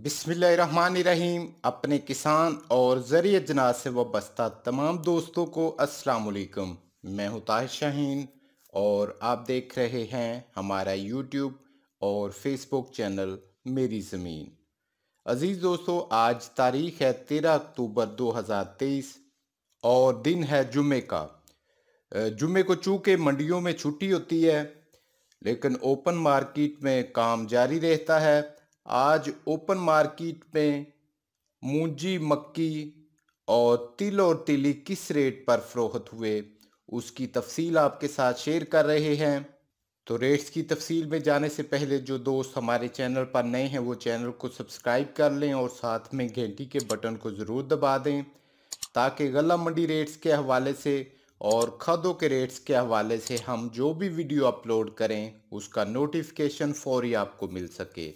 बिसमीम अपने किसान और ज़रिए जनाज से वाबस्ता तमाम दोस्तों को अस्सलाम मैं हूँ ताहिर शाहीन और आप देख रहे हैं हमारा यूट्यूब और फेसबुक चैनल मेरी ज़मीन अज़ीज़ दोस्तों आज तारीख़ है तेरह अक्टूबर 2023 और दिन है जुमे का जुमे को चूँकि मंडियों में छुट्टी होती है लेकिन ओपन मार्केट में काम जारी रहता है आज ओपन मार्केट में मूंजी मक्की और तिल और तिली किस रेट पर फरोहत हुए उसकी तफसील आपके साथ शेयर कर रहे हैं तो रेट्स की तफसील में जाने से पहले जो दोस्त हमारे चैनल पर नए हैं वो चैनल को सब्सक्राइब कर लें और साथ में घंटी के बटन को ज़रूर दबा दें ताकि गला मंडी रेट्स के हवाले से और खदों के रेट्स के हवाले से हम जो भी वीडियो अपलोड करें उसका नोटिफिकेशन फौरी आपको मिल सके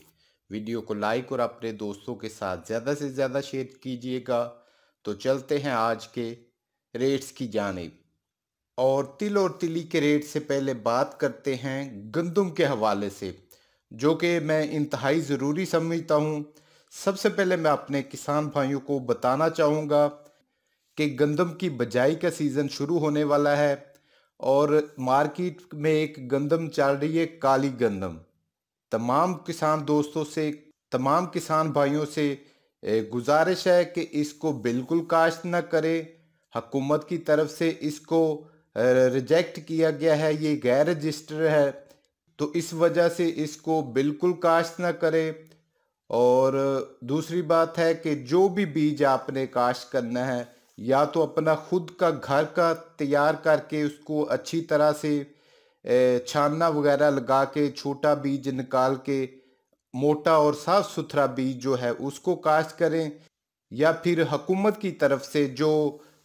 वीडियो को लाइक और अपने दोस्तों के साथ ज़्यादा से ज़्यादा शेयर कीजिएगा तो चलते हैं आज के रेट्स की जानब और तिल और तिली के रेट से पहले बात करते हैं गंदम के हवाले से जो कि मैं इंतहाई ज़रूरी समझता हूँ सबसे पहले मैं अपने किसान भाइयों को बताना चाहूँगा कि गंदम की बजाई का सीज़न शुरू होने वाला है और मार्केट में एक गंदम चल रही है काली गंदम तमाम किसान दोस्तों से तमाम किसान भाइयों से गुजारिश है कि इसको बिल्कुल काश्त न करें हकूमत की तरफ से इसको रिजेक्ट किया गया है ये गैर रजिस्टर है तो इस वजह से इसको बिल्कुल काश्त ना करें और दूसरी बात है कि जो भी बीज आपने काश्त करना है या तो अपना खुद का घर का तैयार करके उसको अच्छी तरह से छानना वगैरह लगा के छोटा बीज निकाल के मोटा और साफ सुथरा बीज जो है उसको काश्त करें या फिर हकूमत की तरफ से जो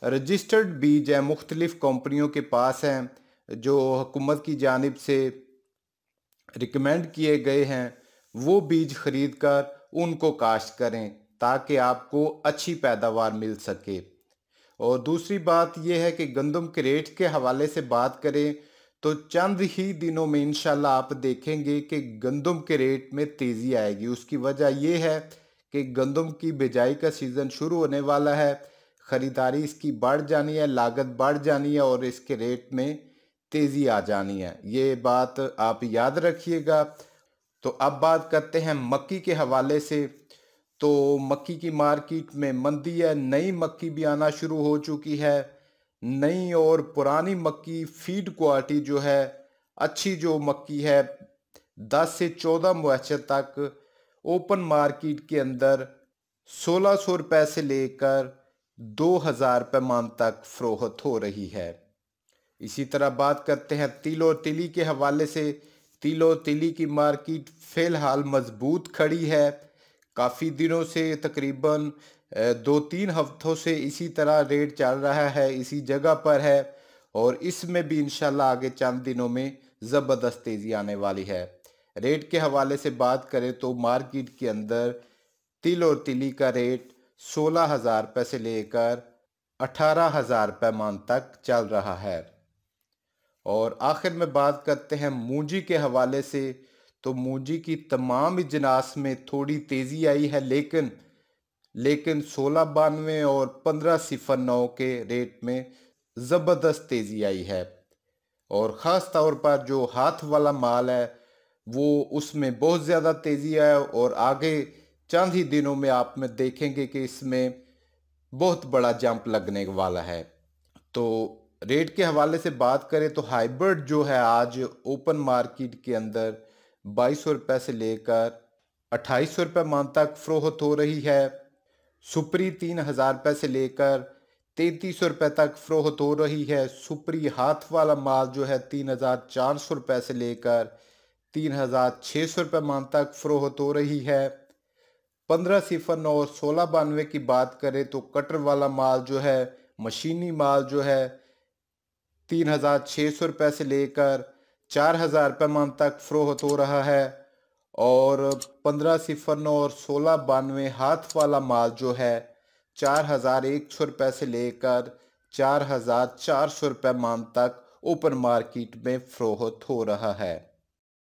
रजिस्टर्ड बीज हैं मुख्तलिफ़ कंपनियों के पास हैं जो हकूमत की जानब से रिकमेंड किए गए हैं वो बीज ख़रीद कर उनको काश्त करें ताकि आपको अच्छी पैदावार मिल सके और दूसरी बात यह है कि गंदम के रेट के हवाले से बात करें तो चंद ही दिनों में इंशाल्लाह आप देखेंगे कि गंदम के रेट में तेज़ी आएगी उसकी वजह यह है कि गंदम की बिजाई का सीज़न शुरू होने वाला है ख़रीदारी इसकी बढ़ जानी है लागत बढ़ जानी है और इसके रेट में तेज़ी आ जानी है ये बात आप याद रखिएगा तो अब बात करते हैं मक्की के हवाले से तो मक्की की मार्केट में मंदी है नई मक्की भी आना शुरू हो चुकी है नई और पुरानी मक्की फीड क्वालिटी जो है अच्छी जो मक्की है दस से चौदह मुहैचर तक ओपन मार्केट के अंदर सोलह सौ रुपए से लेकर दो हज़ार पैमान तक फ़रोहत हो रही है इसी तरह बात करते हैं तिल और तिली के हवाले से तिल और तिली की मार्केट फ़िलहाल मजबूत खड़ी है काफ़ी दिनों से तकरीबन दो तीन हफ्तों से इसी तरह रेट चल रहा है इसी जगह पर है और इसमें भी इनशाला आगे चंद दिनों में ज़बरदस्त तेज़ी आने वाली है रेट के हवाले से बात करें तो मार्केट के अंदर तिल और तिली का रेट सोलह हज़ार रुपये से लेकर अठारह हज़ार रुपये मान तक चल रहा है और आखिर में बात करते हैं मूंजी के हवाले से तो मूंजी की तमाम इजनास में थोड़ी तेज़ी आई है लेकिन लेकिन सोलह बानवे और पंद्रह सिफर नौ के रेट में ज़बरदस्त तेज़ी आई है और ख़ास तौर पर जो हाथ वाला माल है वो उसमें बहुत ज़्यादा तेज़ी आया और आगे चंद ही दिनों में आप में देखेंगे कि इसमें बहुत बड़ा जंप लगने वाला है तो रेट के हवाले से बात करें तो हाइब्रिड जो है आज ओपन मार्केट के अंदर बाईस सौ रुपये से लेकर अट्ठाईस सौ रुपये मान तक फ़रोहत हो रही है सुपरी तीन हजार रुपये से लेकर तैतीस सौ रुपये तक फरोहत हो रही है सुपरी हाथ वाला माल जो है तीन हजार चार सौ रुपये से लेकर तीन हजार छः सौ रुपये मान तक फरोहत हो रही है पंद्रह सिफर नौ और सोलह बानवे की बात करें तो कटर वाला माल जो है मशीनी माल जो है तीन हज़ार छः सौ रुपये से लेकर चार हज़ार रुपये मान तक फरोहत हो रहा है और पंद्रह सिफर नौ और सोलह बानवे हाथ वाला माल जो है चार हज़ार एक सौ रुपये से लेकर चार हज़ार चार सौ रुपये मान तक ओपन मार्केट में फ़रोहत हो रहा है